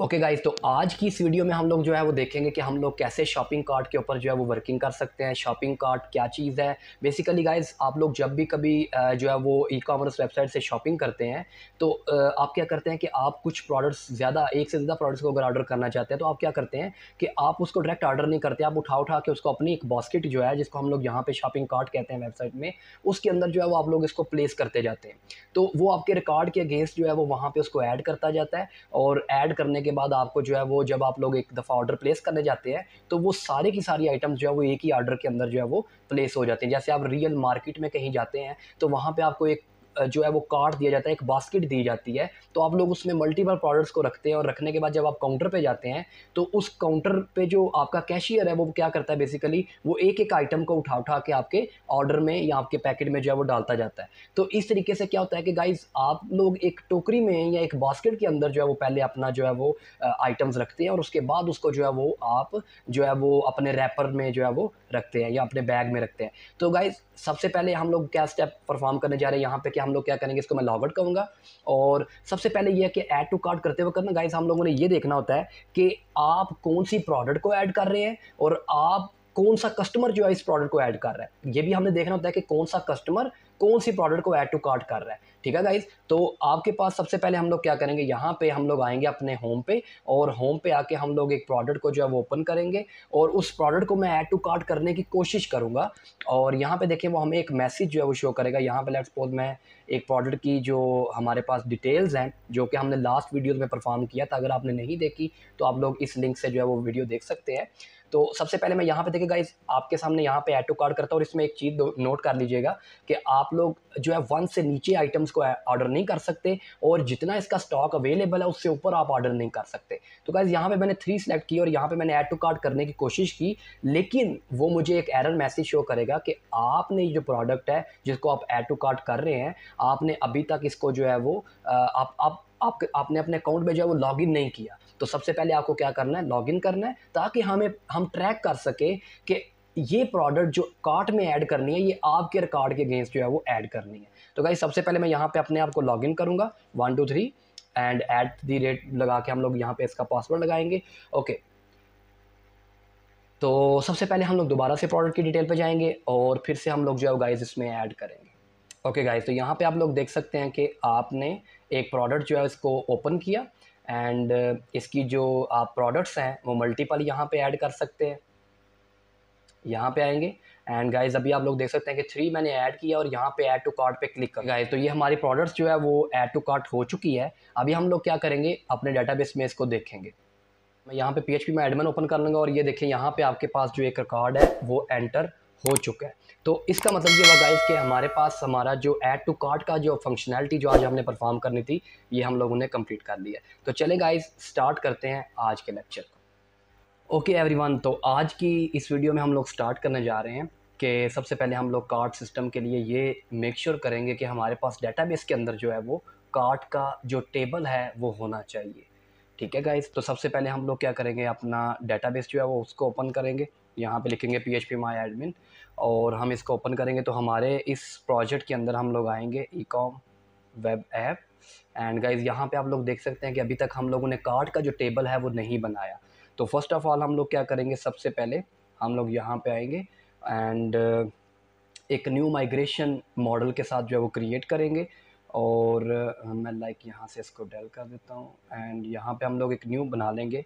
okay okay guys तो आज की इस वीडियो में हम लोग जो है वो देखेंगे कि हम लोग कैसे शॉपिंग कार्ट के ऊपर जो है वो वर्किंग कर सकते हैं शॉपिंग कार्ट क्या चीज़ है बेसिकली गाइज आप लोग जब भी कभी जो है वो ई कॉमर्स वेबसाइट से शॉपिंग करते हैं तो आप क्या करते हैं कि आप कुछ प्रोडक्ट्स ज़्यादा एक से ज़्यादा प्रोडक्ट्स को अगर ऑर्डर करना चाहते हैं तो आप क्या करते हैं कि आप उसको डायरेक्ट ऑर्डर नहीं करते आप उठा उठा के उसको अपनी एक बास्केट जो है जिसको हम लोग यहाँ पर शॉपिंग कार्ट कहते हैं वेबसाइट में उसके अंदर जो है वो आप लोग इसको प्लेस करते जाते हैं तो वो आपके रिकॉर्ड के अगेंस्ट जो है वो वहाँ पर उसको ऐड करता जाता है और ऐड करने के के बाद आपको जो है वो जब आप लोग एक दफ़ा ऑर्डर प्लेस करने जाते हैं तो वो सारी की सारी आइटम्स जो है वो एक ही ऑर्डर के अंदर जो है वो प्लेस हो जाते हैं जैसे आप रियल मार्केट में कहीं जाते हैं तो वहाँ पर आपको एक जो है वो कार्ड दिया जाता है एक बास्केट दी जाती है तो आप लोग उसमें मल्टीपल प्रोडक्ट्स को रखते हैं और रखने के बाद जब आप काउंटर पे जाते हैं तो उस काउंटर पे जो आपका कैशियर है वो क्या करता है बेसिकली वो एक एक आइटम को उठा उठा के आपके ऑर्डर में या आपके पैकेट में जो है वो डालता जाता है तो इस तरीके से क्या होता है कि गाइज आप लोग एक टोकरी में या एक बास्केट के अंदर जो है वो पहले अपना जो है वो आइटम्स रखते हैं और उसके बाद उसको जो है वो आप जो है वो अपने रैपर में जो है वो रखते हैं या अपने बैग में रखते हैं तो गाइज सबसे पहले हम लोग क्या स्टेप परफॉर्म करने जा रहे हैं यहाँ पे क्या हम लोग क्या करेंगे इसको मैं लॉगआउट कहूँगा और सबसे पहले ये है कि ऐड टू कार्ड करते वक्त ना गाइज हम लोगों ने ये देखना होता है कि आप कौन सी प्रोडक्ट को ऐड कर रहे हैं और आप कौन सा कस्टमर जो है इस प्रोडक्ट को ऐड कर रहा है ये भी हमने देखना होता है कि कौन सा कस्टमर कौन सी प्रोडक्ट को ऐड टू कार्ट कर रहा है ठीक है गाइज तो आपके पास सबसे पहले हम लोग क्या करेंगे यहाँ पे हम लोग आएंगे अपने होम पे और होम पे आके हम लोग एक प्रोडक्ट को जो है वो ओपन करेंगे और उस प्रोडक्ट को मैं ऐड टू कार्ट करने की कोशिश करूँगा और यहाँ पे देखिए वो हमें एक मैसेज जो है वो शो करेगा यहाँ पे लेट सपोज मैं एक प्रोडक्ट की जो हमारे पास डिटेल्स हैं जो कि हमने लास्ट वीडियोज़ में परफॉर्म किया था अगर आपने नहीं देखी तो आप लोग इस लिंक से जो है वो वीडियो देख सकते हैं तो सबसे पहले मैं यहाँ पे देखिए गाइज आपके सामने यहाँ पे ऐड टू कार्ड करता हूँ और इसमें एक चीज़ नोट कर लीजिएगा कि आप आप लोग जो है वन से नीचे आइटम्स को ऑर्डर uh, नहीं कर सकते और जितना इसका स्टॉक अवेलेबल है उससे ऊपर आप ऑर्डर नहीं कर सकते तो गाइज़ यहाँ पे मैंने थ्री सेलेक्ट की और यहाँ पे मैंने ऐड टू कार्ड करने की कोशिश की लेकिन वो मुझे एक एरर मैसेज शो करेगा कि आपने जो प्रोडक्ट है जिसको आप ऐड टू कार्ड कर रहे हैं आपने अभी तक इसको जो है वो uh, आप आप आप आपने अपने अकाउंट में जो है वो लॉगिन नहीं किया तो सबसे पहले आपको क्या करना है लॉगिन करना है ताकि हमें हम ट्रैक कर सकें कि ये प्रोडक्ट जो कार्ट में ऐड करनी है ये आपके कार्ड के अगेंस्ट जो है वो ऐड करनी है तो गाइज सबसे पहले मैं यहाँ पे अपने आप को लॉग इन करूँगा one two three and at the rate लगा के हम लोग यहाँ पे इसका पासवर्ड लगाएंगे ओके तो सबसे पहले हम लोग दोबारा से प्रोडक्ट की डिटेल पे जाएंगे और फिर से हम लोग जो है गाइज इसमें ऐड करेंगे ओके गाइज तो यहाँ पे आप लोग देख सकते हैं कि आपने एक प्रोडक्ट जो है इसको ओपन किया एंड uh, इसकी जो आप प्रोडक्ट्स हैं वो मल्टीपल यहाँ पे ऐड कर सकते हैं यहाँ पे आएंगे एंड गाइज अभी आप लोग देख सकते हैं कि थ्री मैंने ऐड किया और यहाँ पे ऐड टू कार्ट पे क्लिक कर गाइज तो ये हमारी प्रोडक्ट्स जो है वो ऐड टू कार्ट हो चुकी है अभी हम लोग क्या करेंगे अपने डेटाबेस में इसको देखेंगे मैं यहाँ पे पी में एडमिन ओपन कर लूँगा और ये देखें यहाँ पे आपके पास जो एक रिकॉर्ड है वो एंटर हो चुका है तो इसका मतलब ये हुआ गाइज कि हमारे पास हमारा जो ऐड टू कार्ट का जो फंक्शनैलिटी जो आज हमने परफॉर्म करनी थी ये हम लोगों ने कंप्लीट कर लिया तो चले गाइज स्टार्ट करते हैं आज के लेक्चर को ओके okay एवरीवन तो आज की इस वीडियो में हम लोग स्टार्ट करने जा रहे हैं कि सबसे पहले हम लोग कार्ड सिस्टम के लिए ये मेक श्योर sure करेंगे कि हमारे पास डेटाबेस के अंदर जो है वो कार्ड का जो टेबल है वो होना चाहिए ठीक है गाइज तो सबसे पहले हम लोग क्या करेंगे अपना डेटाबेस जो है वो उसको ओपन करेंगे यहाँ पे लिखेंगे P H P my admin और हम इसको ओपन करेंगे तो हमारे इस प्रोजेक्ट के अंदर हम लोग आएंगे E com web app and guys यहाँ पे आप लोग देख सकते हैं कि अभी तक हम लोगों ने कार्ड का जो टेबल है वो नहीं बनाया तो फर्स्ट ऑफ़ ऑल हम लोग क्या करेंगे सबसे पहले हम लोग यहाँ पे आएंगे एंड uh, एक न्यू माइग्रेशन मॉडल के साथ जो है वो क्रिएट करेंगे और uh, मैं लाइक यहाँ से इसको डेल कर देता हूँ एंड यहाँ पे हम लोग एक न्यू बना लेंगे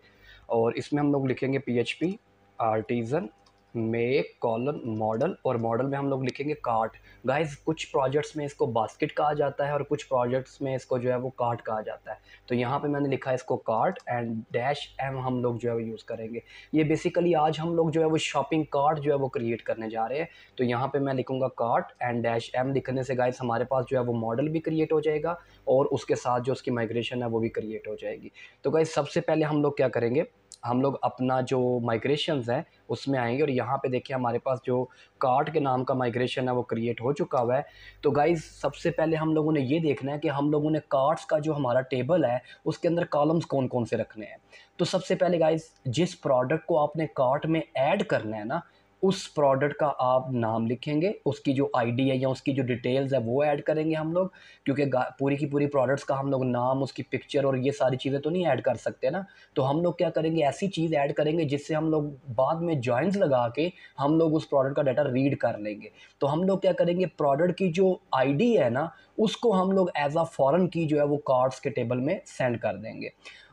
और इसमें हम लोग लिखेंगे P H P artisan make column model और मॉडल में हम लोग लिखेंगे कार्ट गाइस कुछ प्रोजेक्ट्स में इसको बास्केट कहा जाता है और कुछ प्रोजेक्ट्स में इसको जो है वो कार्ट कहा जाता है तो यहाँ पे मैंने लिखा है इसको कार्ट एंड डैश एम हम लोग जो है वो यूज़ करेंगे ये बेसिकली आज हम लोग जो है वो शॉपिंग कार्ट जो है वो क्रिएट करने जा रहे हैं तो यहाँ पर मैं लिखूँगा कार्ट एंड डैश एम लिखने से गाइज हमारे पास जो है वो मॉडल भी क्रिएट हो जाएगा और उसके साथ जो उसकी माइग्रेशन है वो भी क्रिएट हो जाएगी तो गाइज सबसे पहले हम लोग क्या करेंगे हम लोग अपना जो माइग्रेशंस हैं उसमें आएंगे और यहाँ पे देखिए हमारे पास जो कार्ट के नाम का माइग्रेशन है वो क्रिएट हो चुका हुआ है तो गाइज सबसे पहले हम लोगों ने ये देखना है कि हम लोगों ने कार्ड्स का जो हमारा टेबल है उसके अंदर कॉलम्स कौन कौन से रखने हैं तो सबसे पहले गाइज जिस प्रोडक्ट को आपने कार्ट में ऐड करना है ना उस प्रोडक्ट का आप नाम लिखेंगे उसकी जो आईडी है या उसकी जो डिटेल्स है वो ऐड करेंगे हम लोग क्योंकि पूरी की पूरी प्रोडक्ट्स का हम लोग नाम उसकी पिक्चर और ये सारी चीज़ें तो नहीं ऐड कर सकते ना तो हम लोग क्या करेंगे ऐसी चीज़ ऐड करेंगे जिससे हम लोग बाद में जॉइंट्स लगा के हम लोग उस प्रोडक्ट का डाटा रीड कर लेंगे तो हम लोग क्या करेंगे प्रोडक्ट की जो आई है ना उसको हम लोग एज आ फॉरन की जो है वो कार्ड्स के टेबल में सेंड कर देंगे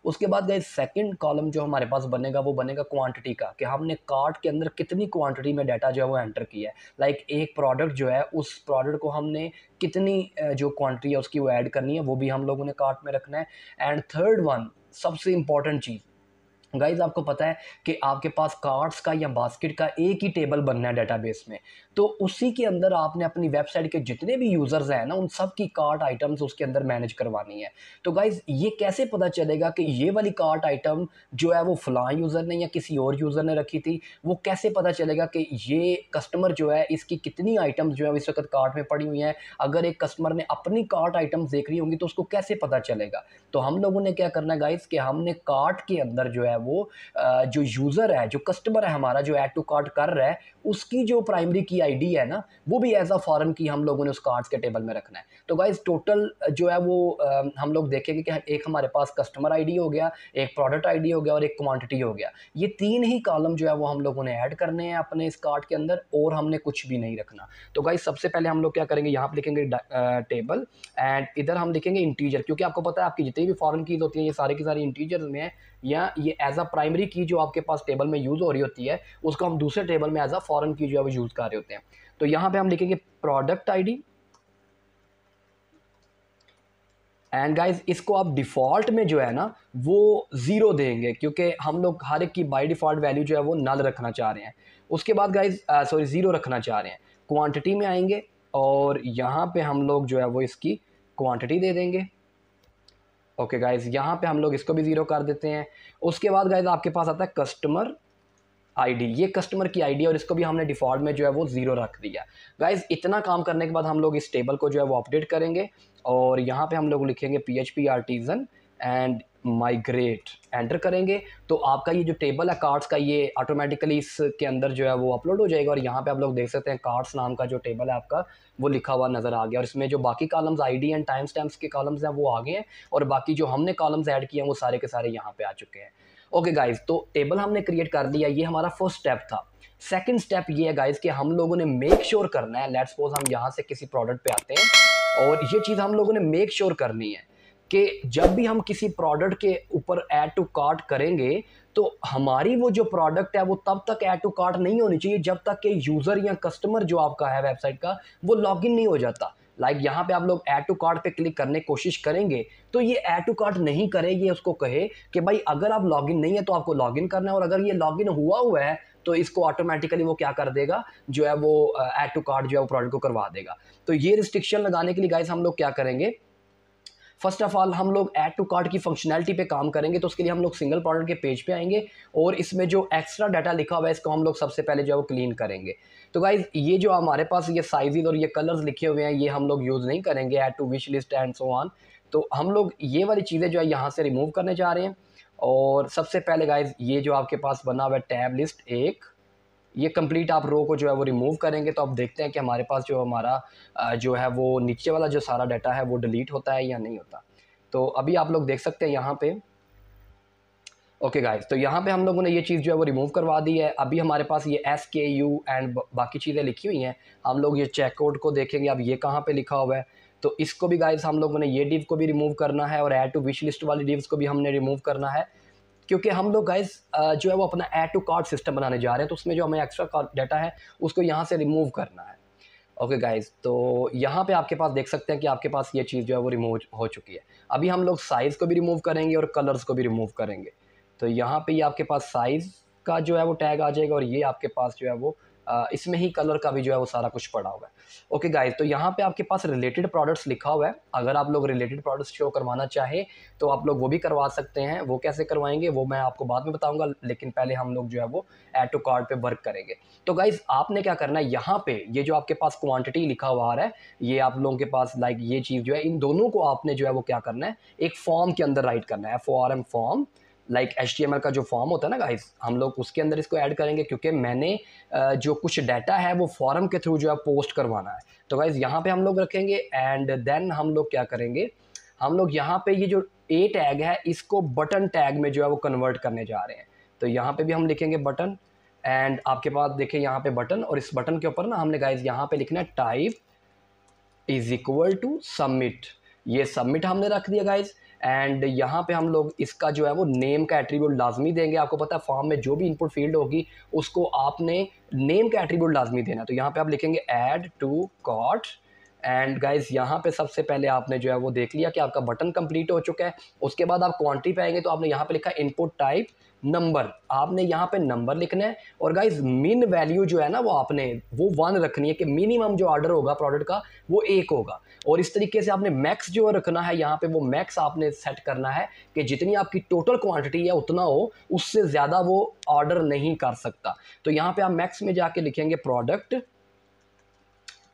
उसके बाद गए सेकंड कॉलम जो हमारे पास बनेगा वो बनेगा क्वांटिटी का कि हमने कार्ड के अंदर कितनी क्वांटिटी में डाटा जो है वो एंटर किया है लाइक like एक प्रोडक्ट जो है उस प्रोडक्ट को हमने कितनी जो क्वांटिटी है उसकी वो ऐड करनी है वो भी हम लोगों ने कार्ट में रखना है एंड थर्ड वन सबसे इम्पॉर्टेंट चीज़ गाइज आपको पता है कि आपके पास कार्ड्स का या बास्केट का एक ही टेबल बनना है डेटाबेस में तो उसी के अंदर आपने अपनी वेबसाइट के जितने भी यूज़र्स हैं ना उन सब की कार्ट आइटम्स उसके अंदर मैनेज करवानी है तो गाइज ये कैसे पता चलेगा कि ये वाली कार्ट आइटम जो है वो फलां यूज़र ने या किसी और यूज़र ने रखी थी वो कैसे पता चलेगा कि ये कस्टमर जो है इसकी कितनी आइटम्स जो है इस वक्त कार्ट में पड़ी हुई हैं अगर एक कस्टमर ने अपनी कार्ट आइटम्स देख रही होंगी तो उसको कैसे पता चलेगा तो हम लोगों ने क्या करना है गाइज़ कि हमने कार्ट के अंदर जो है वो जो यूज़र है जो कस्टमर है हमारा जो ऐड टू कार्ट कर रहा है उसकी जो प्राइमरी की आईडी है ना वो भी एज अ फॉरन की हम लोगों ने उस कार्ड्स के टेबल में रखना है तो गाइज टोटल जो है वो हम लोग देखेंगे कि एक हमारे पास कस्टमर आईडी हो गया एक प्रोडक्ट आईडी हो गया और एक क्वांटिटी हो गया ये तीन ही कॉलम जो है वो हम लोगों ने ऐड करने हैं अपने इस कार्ड के अंदर और हमने कुछ भी नहीं रखना तो गाइज सबसे पहले हम लोग क्या करेंगे यहाँ पर लिखेंगे टेबल एंड इधर हम लिखेंगे इंटीजर क्योंकि आपको पता है आपकी जितनी भी फॉरन कीज़ होती है ये सारी की सारी इंटीजर में है या ये एज अ प्राइमरी की जो आपके पास टेबल में यूज़ हो रही होती है उसको हम दूसरे टेबल में एज अ फॉरन फॉरन की जो है वो यूज़ कर रहे होते हैं तो यहां पे हम लिखेंगे प्रोडक्ट आई एंड गाइज इसको आप डिफ़ॉल्ट में जो है ना वो ज़ीरो देंगे क्योंकि हम लोग हर एक की बाई डिफ़ॉल्ट वैल्यू जो है वो नल रखना चाह रहे हैं उसके बाद गाइज सॉरी ज़ीरो रखना चाह रहे हैं क्वांटिटी में आएंगे और यहाँ पे हम लोग जो है वो इसकी क्वांटिटी दे देंगे ओके गाइज यहाँ पे हम लोग इसको भी ज़ीरो कर देते हैं उसके बाद गाइज आपके पास आता है कस्टमर आईडी ये कस्टमर की आईडी और इसको भी हमने डिफ़ॉल्ट में जो है वो ज़ीरो रख दिया गाइज इतना काम करने के बाद हम लोग इस टेबल को जो है वो अपडेट करेंगे और यहाँ पे हम लोग लिखेंगे P H P and migrate enter करेंगे तो आपका ये जो टेबल है कार्ड्स का ये ऑटोमेटिकली इसके अंदर जो है वो अपलोड हो जाएगा और यहाँ पे आप लोग देख सकते हैं कार्ड्स नाम का जो टेबल है आपका वो लिखा हुआ नज़र आ गया और इसमें जो बाकी columns ID and time stamps के कॉलम्स हैं वो आ गए हैं और बाकी जो हमने कॉलम्स ऐड किए हैं वो सारे के सारे यहाँ पर आ चुके हैं ओके गाइज तो टेबल हमने क्रिएट कर दिया ये हमारा फर्स्ट स्टेप था सेकेंड स्टेप ये है गाइज कि हम लोगों ने मेक श्योर sure करना है लेट सपोज हम यहाँ से किसी प्रोडक्ट पे आते हैं और ये चीज़ हम लोगों ने मेक श्योर sure करनी है कि जब भी हम किसी प्रोडक्ट के ऊपर ऐड टू कार्ट करेंगे तो हमारी वो जो प्रोडक्ट है वो तब तक ऐड टू कार्ट नहीं होनी चाहिए जब तक कि यूज़र या कस्टमर जो आपका है वेबसाइट का वो लॉगिन नहीं हो जाता लाइक like यहाँ पे आप लोग ऐड टू पे क्लिक करने कोशिश करेंगे तो ये ऐड टू कार्ड नहीं करेगी उसको कहे कि भाई अगर आप लॉगिन नहीं है तो आपको लॉगिन करना है और अगर ये लॉगिन हुआ हुआ है तो इसको ऑटोमेटिकली वो क्या कर देगा जो है वो ऐड uh, टू जो है वो प्रोडक्ट को करवा देगा तो ये रिस्ट्रिक्शन लगाने के लिए गाइस हम लोग क्या करेंगे फर्स्ट ऑफ ऑल हम लोग ऐड टू कार्ड की फंक्शनैलिटी पे काम करेंगे तो उसके लिए हम लोग सिंगल प्रोडक्ट के पेज पे आएंगे और इसमें जो एक्स्ट्रा डाटा लिखा हुआ है इसको हम लोग सबसे पहले जो है वो क्लीन करेंगे तो गाइज ये जो हमारे पास ये साइजेज और ये कलर्स लिखे हुए हैं ये हम लोग यूज़ नहीं करेंगे add to wish list and so on तो हम लोग ये वाली चीज़ें जो है यहाँ से रिमूव करने जा रहे हैं और सबसे पहले गाइज ये जो आपके पास बना हुआ है टैब लिस्ट एक ये कंप्लीट आप रो को जो है वो रिमूव करेंगे तो आप देखते हैं कि हमारे पास जो हमारा जो है वो नीचे वाला जो सारा डाटा है वो डिलीट होता है या नहीं होता तो अभी आप लोग देख सकते हैं यहाँ पे ओके गाइस तो यहाँ पे हम लोगों ने ये चीज़ जो है वो रिमूव करवा दी है अभी हमारे पास ये एस के यू एंड बाकी चीज़ें लिखी हुई हैं हम लोग ये चेकआउट को देखेंगे अब ये कहाँ पे लिखा हुआ है तो इसको भी गाइस हम लोगों ने ये डिव को भी रिमूव करना है और एड टू विश लिस्ट वाली डिव्स को भी हमने रिमूव करना है क्योंकि हम लोग गाइज जो है वो अपना एड टू कार्ड सिस्टम बनाने जा रहे हैं तो उसमें जो हमें एक्स्ट्रा डाटा है उसको यहाँ से रिमूव करना है ओके okay गाइज तो यहाँ पे आपके पास देख सकते हैं कि आपके पास ये चीज़ जो है वो रिमूव हो चुकी है अभी हम लोग साइज़ को भी रिमूव करेंगे और कलर्स को भी रिमूव करेंगे तो यहाँ पे ये आपके पास साइज़ का जो है वो टैग आ जाएगा और ये आपके पास जो है वो इसमें ही कलर का भी जो है वो सारा कुछ पड़ा हुआ है ओके गाइज तो यहाँ पे आपके पास रिलेटेड प्रोडक्ट्स लिखा हुआ है अगर आप लोग रिलेटेड प्रोडक्ट्स शो करवाना चाहे तो आप लोग वो भी करवा सकते हैं वो कैसे करवाएंगे वो मैं आपको बाद में बताऊँगा लेकिन पहले हम लोग जो है वो एड टू कार्ड पर वर्क करेंगे तो गाइज़ आपने क्या करना है यहाँ पर ये जो आपके पास क्वान्टिटी लिखा हुआ आ रहा है ये आप लोगों के पास लाइक ये चीज़ जो है इन दोनों को आपने जो है वो क्या करना है एक फॉर्म के अंदर राइट करना है F O R M form like H का जो फॉर्म होता है ना गाइस हम लोग उसके अंदर इसको ऐड करेंगे क्योंकि मैंने जो कुछ डाटा है वो फॉरम के थ्रू जो है पोस्ट करवाना है तो गाइज यहाँ पे हम लोग रखेंगे एंड देन हम लोग क्या करेंगे हम लोग यहाँ पे ये जो ए टैग है इसको बटन टैग में जो है वो कन्वर्ट करने जा रहे हैं तो यहाँ पे भी हम लिखेंगे बटन एंड आपके पास देखिए यहाँ पे बटन और इस बटन के ऊपर ना हमने गाइज यहाँ पे लिखना है type is equal to submit ये सबमिट हमने रख दिया गाइज़ एंड यहाँ पे हम लोग इसका जो है वो नेम का एट्रीब्यूट लाजमी देंगे आपको पता है फॉर्म में जो भी इनपुट फील्ड होगी उसको आपने नेम का एट्रीब्यूट लाजमी देना तो यहाँ पे आप लिखेंगे add to cart and guys यहाँ पे सबसे पहले आपने जो है वो देख लिया कि आपका बटन कंप्लीट हो चुका है उसके बाद आप क्वान्टी पे आएंगे तो आपने यहाँ पे लिखा इनपुट टाइप नंबर आपने यहाँ पे नंबर लिखना है और गाइज मिन वैल्यू जो है ना वो आपने वो वन रखनी है कि मिनिमम जो ऑर्डर होगा प्रोडक्ट का वो एक होगा और इस तरीके से आपने मैक्स जो रखना है यहाँ पे वो मैक्स आपने सेट करना है कि जितनी आपकी टोटल क्वांटिटी है उतना हो उससे ज़्यादा वो ऑर्डर नहीं कर सकता तो यहाँ पर आप मैक्स में जाके लिखेंगे प्रोडक्ट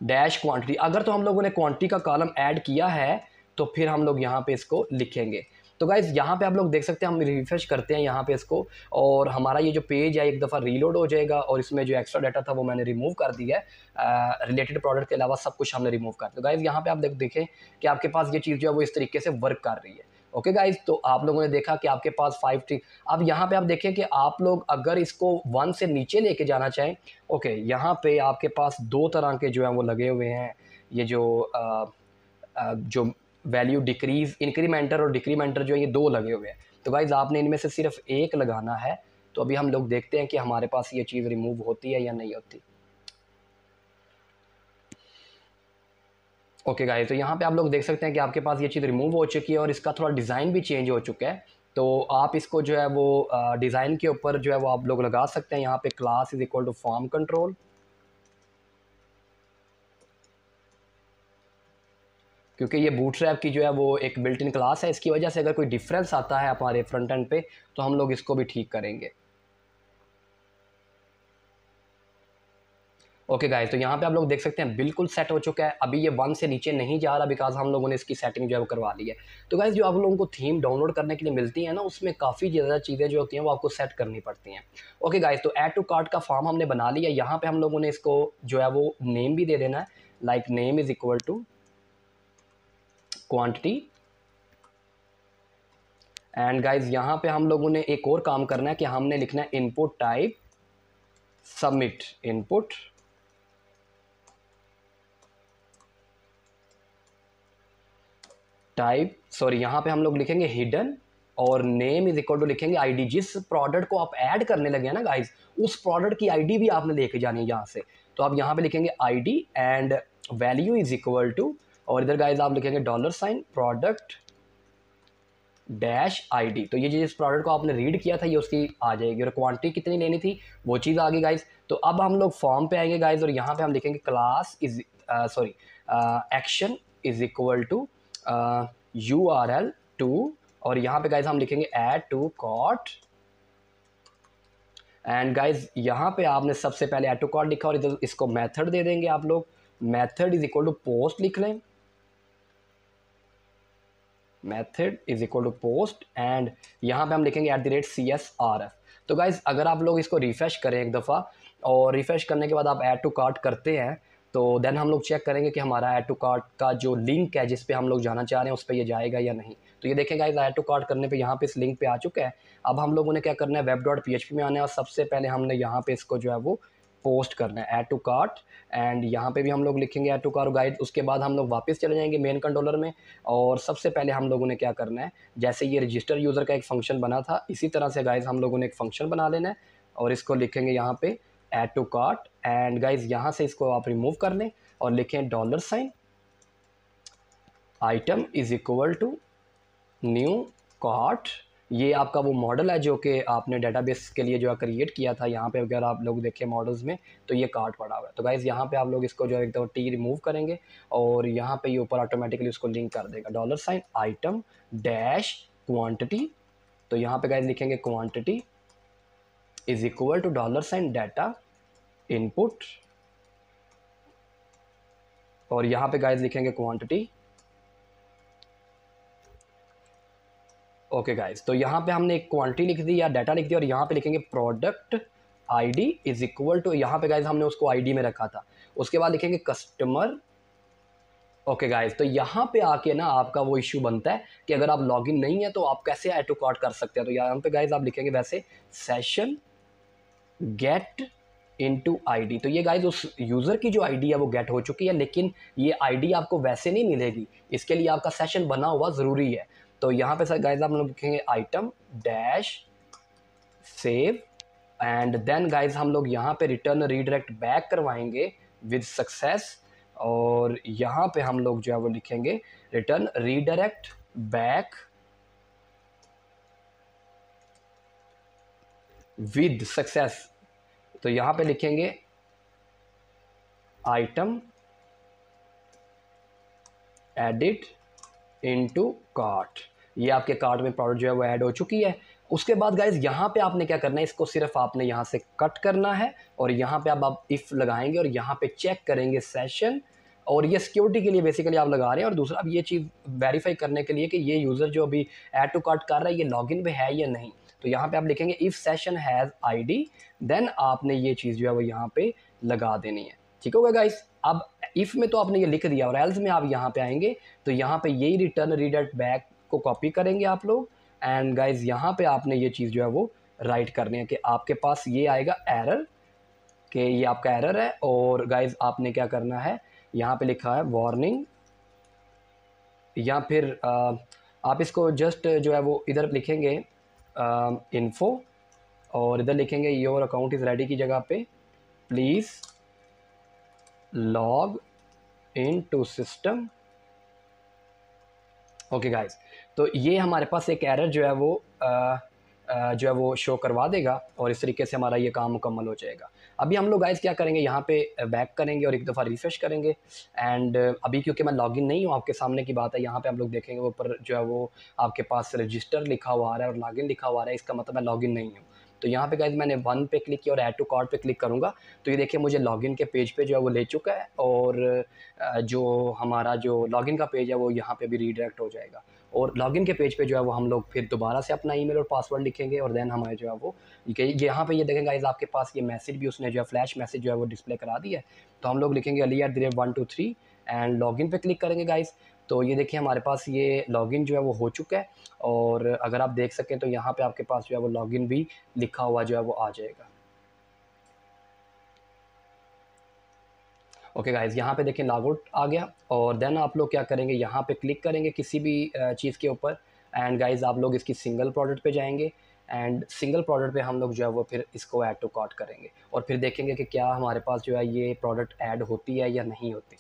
डैश क्वान्टिटी अगर तो हम लोगों ने क्वांटिटी का कॉलम ऐड किया है तो फिर हम लोग यहाँ पे इसको लिखेंगे तो गाइज़ यहाँ पे आप लोग देख सकते हैं हम रिफ्रेश करते हैं यहाँ पे इसको और हमारा ये जो पेज है एक दफ़ा रीलोड हो जाएगा और इसमें जो एक्स्ट्रा डाटा था वो मैंने रिमूव कर दिया है रिलेटेड प्रोडक्ट के अलावा सब कुछ हमने रिमूव कर दिया तो गाइज़ यहाँ पे आप देख देखें कि आपके पास ये चीज़ जो है वो इस तरीके से वर्क कर रही है ओके okay गाइज तो आप लोगों ने देखा कि आपके पास फाइव थ्री अब यहाँ पे आप देखें कि आप लोग अगर इसको वन से नीचे लेके जाना चाहें ओके okay, यहाँ पे आपके पास दो तरह के जो हैं वो लगे हुए हैं ये जो आ, आ, जो वैल्यू डिक्रीज इंक्रीमेंटर और डिक्रीमेंटर जो है ये दो लगे हुए हैं तो गाइज़ आपने इनमें से सिर्फ एक लगाना है तो अभी हम लोग देखते हैं कि हमारे पास ये चीज़ रिमूव होती है या नहीं होती ओके गाइज तो यहाँ पे आप लोग देख सकते हैं कि आपके पास ये चीज़ रिमूव हो चुकी है और इसका थोड़ा डिज़ाइन भी चेंज हो चुका है तो आप इसको जो है वो डिज़ाइन के ऊपर जो है वो आप लोग लगा सकते हैं यहाँ पे class is equal to form control क्योंकि ये बूट की जो है वो एक बिल्ट इन क्लास है इसकी वजह से अगर कोई डिफरेंस आता है हमारे फ्रंट एंड पे तो हम लोग इसको भी ठीक करेंगे ओके गाइस तो यहाँ पे आप लोग देख सकते हैं बिल्कुल सेट हो चुका है अभी ये वन से नीचे नहीं जा रहा बिकॉज हम लोगों ने इसकी सेटिंग जो है वो करवा ली है तो गाइस जो आप लोगों को थीम डाउनलोड करने के लिए मिलती है ना उसमें काफ़ी ज़्यादा चीज़ें जो होती हैं वो आपको सेट करनी पड़ती हैं ओके गाइस तो ऐड टू कार्ट का फॉर्म हमने बना लिया यहाँ पर हम लोगों ने इसको जो है वो नेम भी दे देना है like name is equal to quantity and guys यहां पे हम लोगों ने एक और काम करना है कि हमने लिखना है input type submit input type sorry यहां पे हम लोग लिखेंगे हिडन और नेम इज इक्वल टू लिखेंगे आईडी जिस प्रोडक्ट को आप ऐड करने लगे हैं ना गाइज उस प्रोडक्ट की आईडी भी आपने लेके जानी है यहाँ से तो आप यहां पे लिखेंगे ID and value is equal to और इधर गाइज आप लिखेंगे dollar sign product dash ID तो ये जिस प्रोडक्ट को आपने रीड किया था ये उसकी आ जाएगी और क्वांटिटी कितनी लेनी थी वो चीज़ आ गई गाइज तो अब हम लोग फॉर्म पे आएंगे गाइज और यहाँ पे हम लिखेंगे class is sorry action is equal to U R L to और यहाँ पे गाइज हम लिखेंगे add to cart and guys यहाँ पे आपने सबसे पहले एड टू कॉट लिखा और इधर इसको मैथड दे देंगे आप लोग method is equal to post लिख लें method is equal to post and यहाँ पे हम लिखेंगे at the rate C S R F तो गाइज अगर आप लोग इसको रिफ़्रेश करें एक दफ़ा और रिफ़्रेश करने के बाद आप ऐड टू कार्ट करते हैं तो देन हम लोग चेक करेंगे कि हमारा ऐड टू कार्ट का जो लिंक है जिस पे हम लोग जाना चाह रहे हैं उस पर ये जाएगा या नहीं तो ये देखें गाइज ऐड टू कार्ट करने पे यहाँ पे इस लिंक पे आ चुका है अब हम लोगों ने क्या करना है web dot P H P में आना है और सबसे पहले हमने यहाँ पे इसको जो है वो पोस्ट करना है एड टू कार्ट एंड यहाँ पे भी हम लोग लिखेंगे एड टू कार्ट गाइड उसके बाद हम लोग वापस चले जाएंगे मेन कंट्रोलर में और सबसे पहले हम लोगों ने क्या करना है जैसे ये रजिस्टर यूज़र का एक फंक्शन बना था इसी तरह से गाइज हम लोगों ने एक फंक्शन बना लेना है और इसको लिखेंगे यहाँ पे add to cart and guys यहाँ से इसको आप रिमूव कर लें और लिखें dollar sign item is equal to new cart ये आपका वो मॉडल है जो कि आपने डेटाबेस के लिए जो है क्रिएट किया था यहाँ पे अगर आप लोग देखें मॉडल्स में तो ये कार्ड पड़ा हुआ है तो गाइज़ यहाँ पे आप लोग इसको जो है एकदम टी रिमूव करेंगे और यहाँ पे ये ऊपर ऑटोमेटिकली उसको लिंक कर देगा dollar sign item dash quantity तो यहाँ पे गाइज लिखेंगे quantity is equal to dollar sign data input और यहाँ पे गाइज लिखेंगे क्वान्टिटी ओके गाइज तो यहाँ पे हमने एक क्वांटिटी लिख दी या डाटा लिख दिया और यहाँ पे लिखेंगे product ID is equal to यहाँ पे गाइज हमने उसको आईडी में रखा था उसके बाद लिखेंगे कस्टमर ओके गाइज तो यहाँ पे आके ना आपका वो इश्यू बनता है कि अगर आप इन नहीं है तो आप कैसे एड टू कार्ट कर सकते हैं तो यहाँ पे गाइज आप लिखेंगे वैसे session get in to I तो ये गाइज उस यूज़र की जो आईडी है वो गेट हो चुकी है लेकिन ये आईडी आपको वैसे नहीं मिलेगी इसके लिए आपका सेशन बना हुआ ज़रूरी है तो यहाँ पे सर गाइज हम लोग लिखेंगे item dash save and then guys हम लोग यहाँ पे रिटर्न रीडायरेक्ट बैक करवाएंगे विद सक्सेस और यहाँ पे हम लोग जो है वो लिखेंगे return redirect back with success तो यहाँ पे लिखेंगे आइटम एडिट इनटू कार्ट ये आपके कार्ड में प्रोडक्ट जो है वो ऐड हो चुकी है उसके बाद गाइज यहाँ पे आपने क्या करना है इसको सिर्फ आपने यहाँ से कट करना है और यहाँ पे आप आप इफ़ लगाएंगे और यहाँ पे चेक करेंगे सेशन और ये सिक्योरिटी के लिए बेसिकली आप लगा रहे हैं और दूसरा आप ये चीज़ वेरीफाई करने के लिए कि ये यूज़र जो अभी ऐड टू कार्ट कर रहा है ये लॉग इन है या नहीं तो यहाँ पे आप लिखेंगे if session has D then आपने ये चीज़ जो है वो यहाँ पे लगा देनी है ठीक होगा गाइस अब इफ़ में तो आपने ये लिख दिया और एल्स में आप यहाँ पे आएंगे तो यहाँ पे यही रिटर्न रीड बैक को कॉपी करेंगे आप लोग एंड गाइज यहाँ पे आपने ये चीज़ जो है वो राइट करनी है कि आपके पास ये आएगा एरर कि ये आपका एरर है और गाइज आपने क्या करना है यहाँ पे लिखा है वार्निंग या फिर आ, आप इसको जस्ट जो है वो इधर लिखेंगे इन्फो और इधर लिखेंगे योर अकाउंट इज़ रेडी की जगह पे please log in to system okay guys तो ये हमारे पास एक एरर जो है वो आ, आ, जो है वो शो करवा देगा और इस तरीके से हमारा ये काम मुकम्मल हो जाएगा अभी हम लोग गाइस क्या करेंगे यहाँ पे बैक करेंगे और एक दफ़ा रिफ़्रेश करेंगे एंड अभी क्योंकि मैं लॉगिन नहीं हूँ आपके सामने की बात है यहाँ पे हम लोग देखेंगे ऊपर जो है वो आपके पास रजिस्टर लिखा हुआ आ रहा है और लॉगिन लिखा हुआ आ रहा है इसका मतलब मैं लॉगिन नहीं हूँ तो यहाँ पे गाइज मैंने वन पे क्लिक किया और ऐड टू कार्ड पे क्लिक करूँगा तो ये देखिए मुझे लॉगिन के पेज पे जो है वो ले चुका है और जो हमारा जो लॉगिन का पेज है वो यहाँ पे भी रीडायरेक्ट हो जाएगा और लॉगिन के पेज पे जो है वो हम लोग फिर दोबारा से अपना ईमेल और पासवर्ड लिखेंगे और देन हमारे जो है वो यहाँ पे ये देखेंगे गाइज आपके पास ये मैसेज भी उसने जो है फ्लैश मैसेज जो है वो डिस्प्ले करा दिया है तो हम लोग लिखेंगे Ali at the rate one two three and login पे क्लिक करेंगे गाइज तो ये देखिए हमारे पास ये लॉगिन जो है वो हो चुका है और अगर आप देख सकें तो यहाँ पे आपके पास जो है वो लॉगिन भी लिखा हुआ जो है वो आ जाएगा ओके गाइज यहाँ पे देखिए आउट आ गया और देन आप लोग क्या करेंगे यहाँ पे क्लिक करेंगे किसी भी चीज़ के ऊपर एंड गाइज आप लोग इसकी सिंगल प्रोडक्ट पर जाएंगे एंड सिंगल प्रोडक्ट पे हम लोग जो है वो फिर इसको ऐड टू कार्ट करेंगे और फिर देखेंगे कि क्या हमारे पास जो है ये प्रोडक्ट ऐड होती है या नहीं होती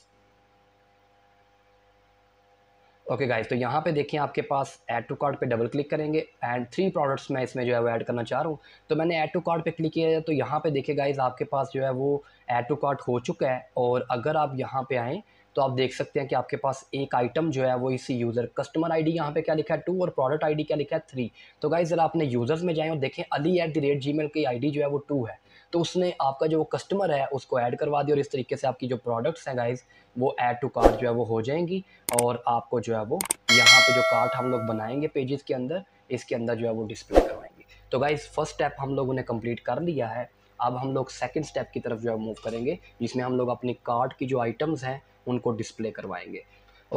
ओके गाइस गाइज तो यहाँ पे देखिए आपके पास ऐड टू कार्ड पे डबल क्लिक करेंगे एंड थ्री प्रोडक्ट्स मैं इसमें जो है वो ऐड करना चाह रहा हूँ तो मैंने ऐड टू कार्ड पे क्लिक किया तो यहाँ पे देखिए गाइज आपके पास जो है वो ऐड टू कार्ड हो चुका है और अगर आप यहाँ पे आएँ तो आप देख सकते हैं कि आपके पास एक आइटम जो है वो इसी यूज़र कस्टमर डी यहाँ पे क्या लिखा है टू और प्रोडक्ट डी क्या लिखा है थ्री तो गाइज ज़रा अपने यूज़र्स में जाएँ और देखें Ali at the rate G mail की आई जो है वो टू है तो उसने आपका जो कस्टमर है उसको ऐड करवा दिया और इस तरीके से आपकी जो प्रोडक्ट्स हैं गाइज वो ऐड टू कार्ट जो है वो हो जाएंगी और आपको जो है वो यहाँ पे जो कार्ट हम लोग बनाएंगे पेजेस के अंदर इसके अंदर जो है वो डिस्प्ले करवाएंगे तो गाइज फर्स्ट स्टेप हम लोगों ने कंप्लीट कर लिया है अब हम लोग सेकेंड स्टेप की तरफ जो है मूव करेंगे जिसमें हम लोग अपनी कार्ट की जो आइटम्स हैं उनको डिस्प्ले करवाएंगे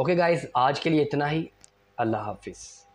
ओके गाइज आज के लिए इतना ही अल्लाह हाफिज़